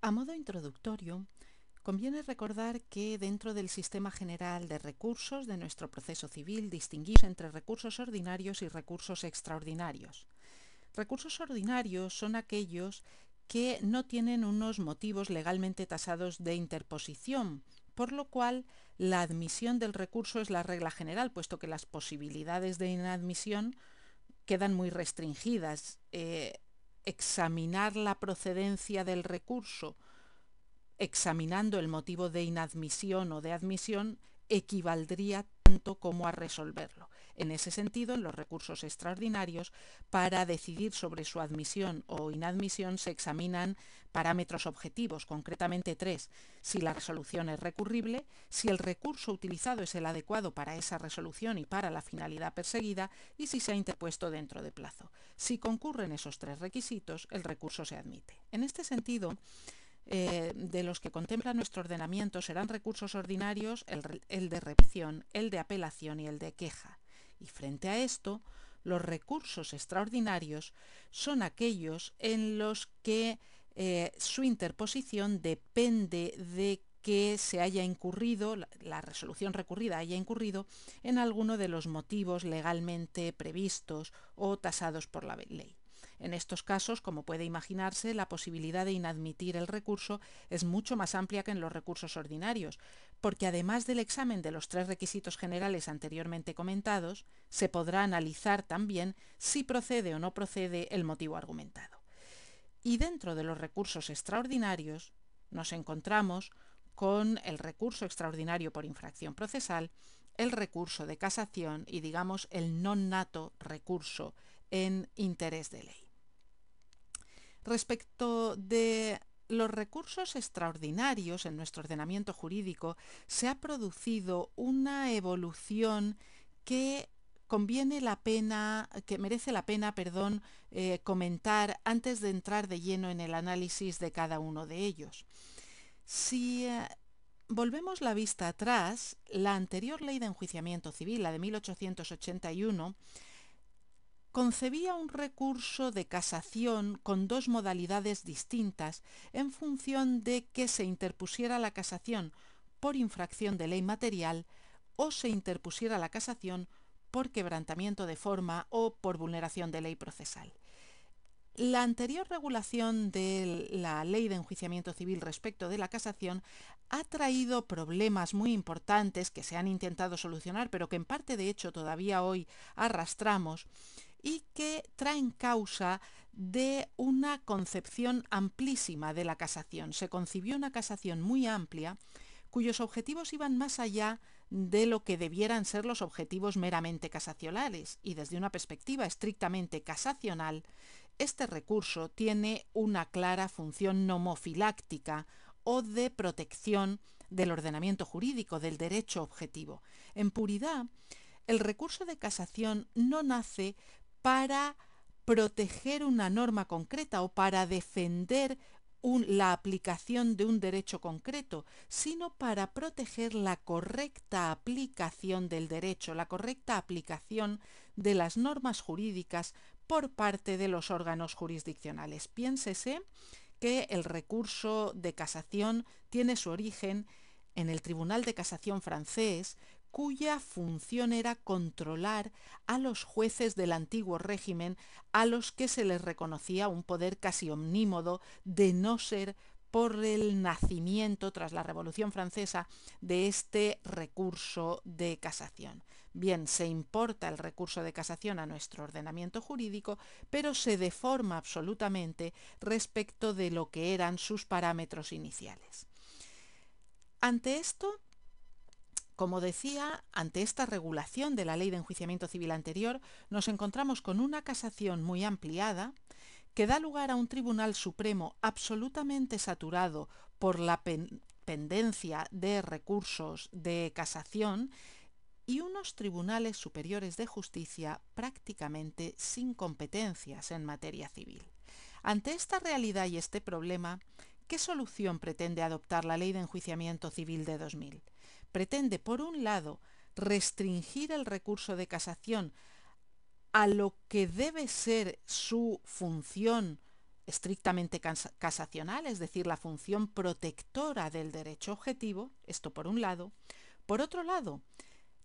A modo introductorio, conviene recordar que dentro del sistema general de recursos de nuestro proceso civil distinguimos entre recursos ordinarios y recursos extraordinarios. Recursos ordinarios son aquellos que no tienen unos motivos legalmente tasados de interposición, por lo cual la admisión del recurso es la regla general, puesto que las posibilidades de inadmisión quedan muy restringidas. Eh, examinar la procedencia del recurso examinando el motivo de inadmisión o de admisión equivaldría tanto como a resolverlo en ese sentido, en los recursos extraordinarios, para decidir sobre su admisión o inadmisión se examinan parámetros objetivos, concretamente tres, si la resolución es recurrible, si el recurso utilizado es el adecuado para esa resolución y para la finalidad perseguida y si se ha interpuesto dentro de plazo. Si concurren esos tres requisitos, el recurso se admite. En este sentido, eh, de los que contempla nuestro ordenamiento serán recursos ordinarios el, el de revisión, el de apelación y el de queja. Y frente a esto, los recursos extraordinarios son aquellos en los que eh, su interposición depende de que se haya incurrido, la resolución recurrida haya incurrido en alguno de los motivos legalmente previstos o tasados por la ley. En estos casos, como puede imaginarse, la posibilidad de inadmitir el recurso es mucho más amplia que en los recursos ordinarios, porque además del examen de los tres requisitos generales anteriormente comentados, se podrá analizar también si procede o no procede el motivo argumentado. Y dentro de los recursos extraordinarios nos encontramos con el recurso extraordinario por infracción procesal, el recurso de casación y digamos el non nato recurso en interés de ley. Respecto de los recursos extraordinarios en nuestro ordenamiento jurídico se ha producido una evolución que conviene la pena, que merece la pena, perdón, eh, comentar antes de entrar de lleno en el análisis de cada uno de ellos. Si eh, volvemos la vista atrás, la anterior ley de enjuiciamiento civil, la de 1881, concebía un recurso de casación con dos modalidades distintas en función de que se interpusiera la casación por infracción de ley material o se interpusiera la casación por quebrantamiento de forma o por vulneración de ley procesal. La anterior regulación de la ley de enjuiciamiento civil respecto de la casación ha traído problemas muy importantes que se han intentado solucionar, pero que en parte de hecho todavía hoy arrastramos, y que traen causa de una concepción amplísima de la casación. Se concibió una casación muy amplia cuyos objetivos iban más allá de lo que debieran ser los objetivos meramente casacionales, y desde una perspectiva estrictamente casacional, este recurso tiene una clara función nomofiláctica o de protección del ordenamiento jurídico, del derecho objetivo. En puridad, el recurso de casación no nace para proteger una norma concreta o para defender la aplicación de un derecho concreto, sino para proteger la correcta aplicación del derecho, la correcta aplicación de las normas jurídicas por parte de los órganos jurisdiccionales. Piénsese que el recurso de casación tiene su origen en el Tribunal de Casación francés cuya función era controlar a los jueces del antiguo régimen a los que se les reconocía un poder casi omnímodo de no ser por el nacimiento tras la Revolución Francesa de este recurso de casación. Bien, se importa el recurso de casación a nuestro ordenamiento jurídico, pero se deforma absolutamente respecto de lo que eran sus parámetros iniciales. Ante esto, como decía, ante esta regulación de la ley de enjuiciamiento civil anterior, nos encontramos con una casación muy ampliada que da lugar a un Tribunal Supremo absolutamente saturado por la pendencia de recursos de casación y unos tribunales superiores de justicia prácticamente sin competencias en materia civil. Ante esta realidad y este problema, ¿qué solución pretende adoptar la ley de enjuiciamiento civil de 2000? pretende, por un lado, restringir el recurso de casación a lo que debe ser su función estrictamente casacional, es decir, la función protectora del derecho objetivo, esto por un lado. Por otro lado,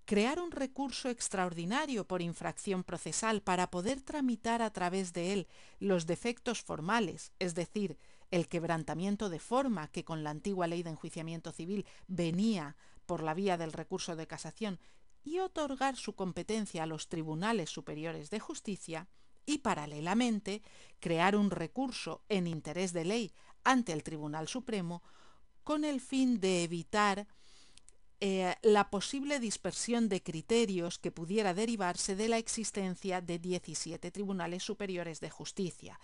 crear un recurso extraordinario por infracción procesal para poder tramitar a través de él los defectos formales, es decir, el quebrantamiento de forma que con la antigua ley de enjuiciamiento civil venía por la vía del recurso de casación y otorgar su competencia a los tribunales superiores de justicia y, paralelamente, crear un recurso en interés de ley ante el Tribunal Supremo con el fin de evitar eh, la posible dispersión de criterios que pudiera derivarse de la existencia de 17 tribunales superiores de justicia,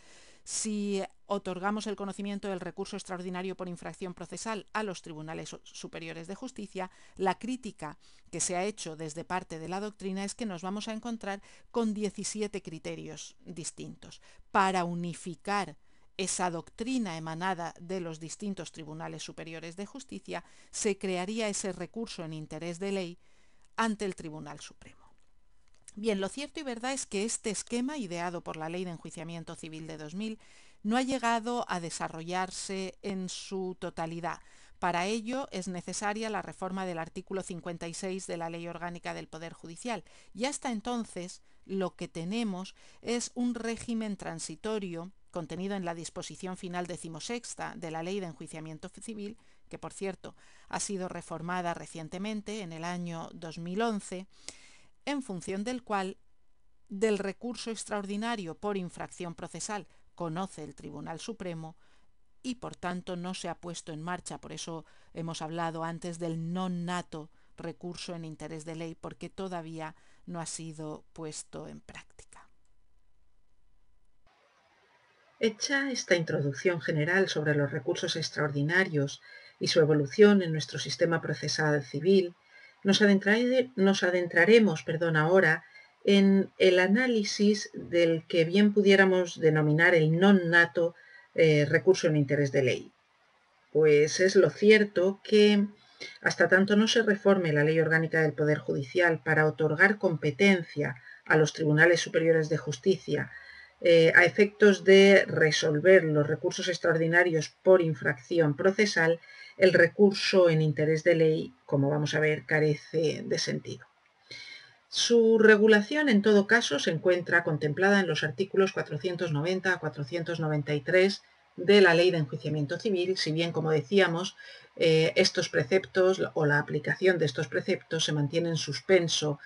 si otorgamos el conocimiento del recurso extraordinario por infracción procesal a los tribunales superiores de justicia, la crítica que se ha hecho desde parte de la doctrina es que nos vamos a encontrar con 17 criterios distintos para unificar esa doctrina emanada de los distintos tribunales superiores de justicia, se crearía ese recurso en interés de ley ante el Tribunal Supremo. Bien, lo cierto y verdad es que este esquema, ideado por la Ley de Enjuiciamiento Civil de 2000, no ha llegado a desarrollarse en su totalidad. Para ello es necesaria la reforma del artículo 56 de la Ley Orgánica del Poder Judicial y hasta entonces lo que tenemos es un régimen transitorio contenido en la disposición final decimosexta de la Ley de Enjuiciamiento Civil, que por cierto ha sido reformada recientemente en el año 2011, en función del cual del recurso extraordinario por infracción procesal conoce el Tribunal Supremo y por tanto no se ha puesto en marcha. Por eso hemos hablado antes del no nato recurso en interés de ley porque todavía no ha sido puesto en práctica. Hecha esta introducción general sobre los recursos extraordinarios y su evolución en nuestro sistema procesal civil, nos, adentraremos perdón, ahora en el análisis del que bien pudiéramos denominar el non nato eh, recurso en interés de ley. Pues es lo cierto que hasta tanto no se reforme la ley orgánica del Poder Judicial para otorgar competencia a los tribunales superiores de justicia eh, a efectos de resolver los recursos extraordinarios por infracción procesal, el recurso en interés de ley, como vamos a ver, carece de sentido. Su regulación, en todo caso, se encuentra contemplada en los artículos 490 a 493 de la Ley de Enjuiciamiento Civil, si bien, como decíamos, eh, estos preceptos o la aplicación de estos preceptos se mantiene en suspenso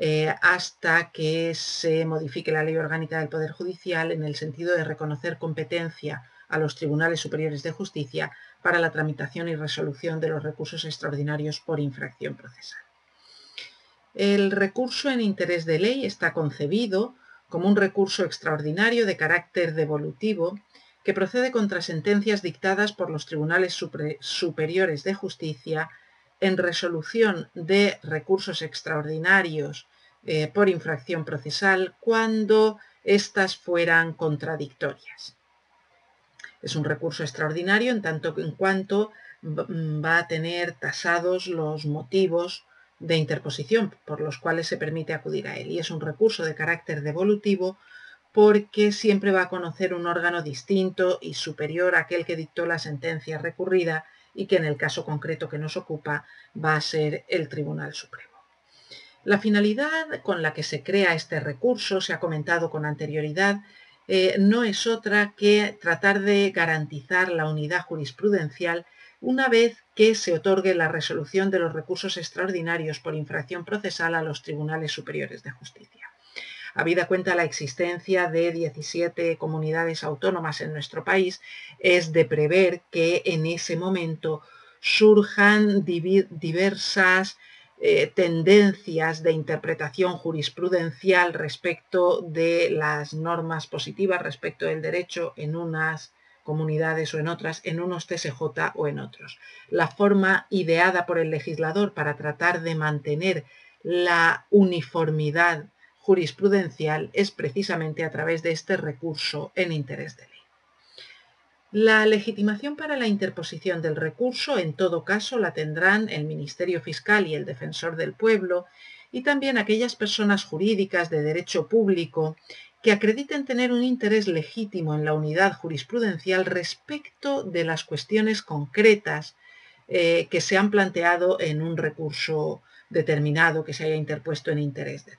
eh, hasta que se modifique la Ley Orgánica del Poder Judicial en el sentido de reconocer competencia a los Tribunales Superiores de Justicia para la tramitación y resolución de los recursos extraordinarios por infracción procesal. El recurso en interés de ley está concebido como un recurso extraordinario de carácter devolutivo que procede contra sentencias dictadas por los Tribunales Superiores de Justicia en resolución de recursos extraordinarios eh, por infracción procesal cuando éstas fueran contradictorias. Es un recurso extraordinario en tanto en cuanto mm, va a tener tasados los motivos de interposición por los cuales se permite acudir a él. Y es un recurso de carácter devolutivo porque siempre va a conocer un órgano distinto y superior a aquel que dictó la sentencia recurrida y que en el caso concreto que nos ocupa va a ser el Tribunal Supremo. La finalidad con la que se crea este recurso, se ha comentado con anterioridad, eh, no es otra que tratar de garantizar la unidad jurisprudencial una vez que se otorgue la resolución de los recursos extraordinarios por infracción procesal a los tribunales superiores de justicia. Habida cuenta la existencia de 17 comunidades autónomas en nuestro país, es de prever que en ese momento surjan diversas eh, tendencias de interpretación jurisprudencial respecto de las normas positivas, respecto del derecho en unas comunidades o en otras, en unos TSJ o en otros. La forma ideada por el legislador para tratar de mantener la uniformidad jurisprudencial es precisamente a través de este recurso en interés de la legitimación para la interposición del recurso, en todo caso, la tendrán el Ministerio Fiscal y el Defensor del Pueblo, y también aquellas personas jurídicas de derecho público que acrediten tener un interés legítimo en la unidad jurisprudencial respecto de las cuestiones concretas eh, que se han planteado en un recurso determinado que se haya interpuesto en interés de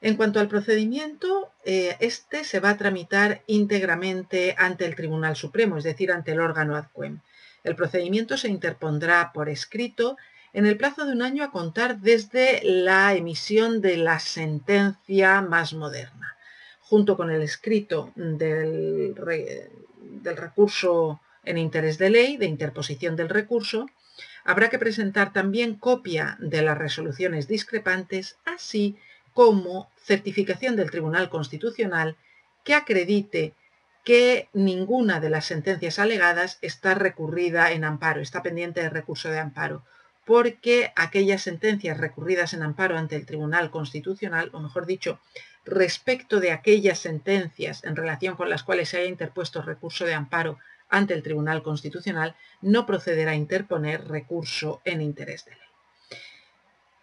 en cuanto al procedimiento, eh, este se va a tramitar íntegramente ante el Tribunal Supremo, es decir, ante el órgano ADCUEM. El procedimiento se interpondrá por escrito en el plazo de un año a contar desde la emisión de la sentencia más moderna. Junto con el escrito del recurso en interés de ley, de interposición del recurso, habrá que presentar también copia de las resoluciones discrepantes, así como certificación del Tribunal Constitucional que acredite que ninguna de las sentencias alegadas está recurrida en amparo, está pendiente de recurso de amparo, porque aquellas sentencias recurridas en amparo ante el Tribunal Constitucional, o mejor dicho, respecto de aquellas sentencias en relación con las cuales se haya interpuesto recurso de amparo ante el Tribunal Constitucional, no procederá a interponer recurso en interés de ley.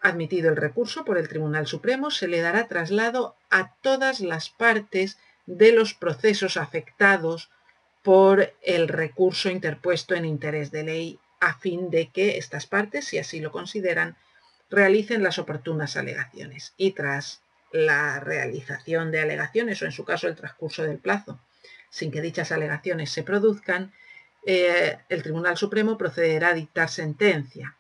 Admitido el recurso por el Tribunal Supremo, se le dará traslado a todas las partes de los procesos afectados por el recurso interpuesto en interés de ley a fin de que estas partes, si así lo consideran, realicen las oportunas alegaciones y tras la realización de alegaciones o en su caso el transcurso del plazo, sin que dichas alegaciones se produzcan, eh, el Tribunal Supremo procederá a dictar sentencia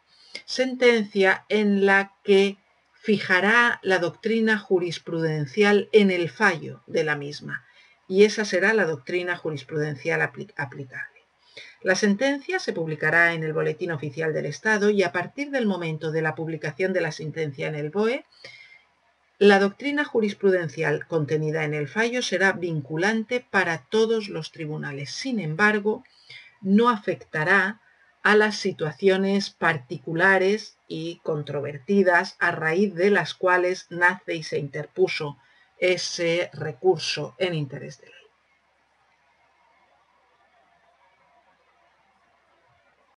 sentencia en la que fijará la doctrina jurisprudencial en el fallo de la misma, y esa será la doctrina jurisprudencial aplicable. La sentencia se publicará en el Boletín Oficial del Estado y a partir del momento de la publicación de la sentencia en el BOE, la doctrina jurisprudencial contenida en el fallo será vinculante para todos los tribunales. Sin embargo, no afectará a las situaciones particulares y controvertidas a raíz de las cuales nace y se interpuso ese recurso en interés de ley.